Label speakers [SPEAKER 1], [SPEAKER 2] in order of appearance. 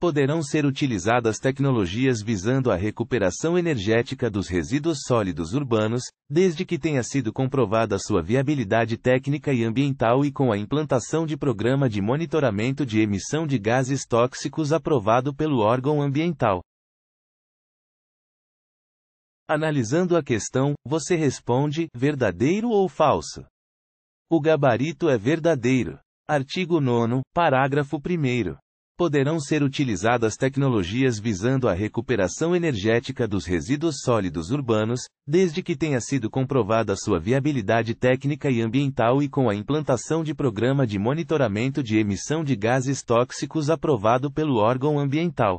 [SPEAKER 1] poderão ser utilizadas tecnologias visando a recuperação energética dos resíduos sólidos urbanos, desde que tenha sido comprovada sua viabilidade técnica e ambiental e com a implantação de programa de monitoramento de emissão de gases tóxicos aprovado pelo órgão ambiental. Analisando a questão, você responde: verdadeiro ou falso? O gabarito é verdadeiro. Artigo 9, parágrafo 1 poderão ser utilizadas tecnologias visando a recuperação energética dos resíduos sólidos urbanos, desde que tenha sido comprovada sua viabilidade técnica e ambiental e com a implantação de programa de monitoramento de emissão de gases tóxicos aprovado pelo órgão ambiental.